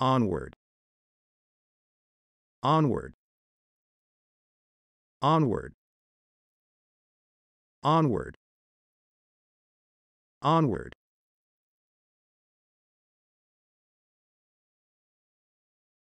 onward onward onward onward onward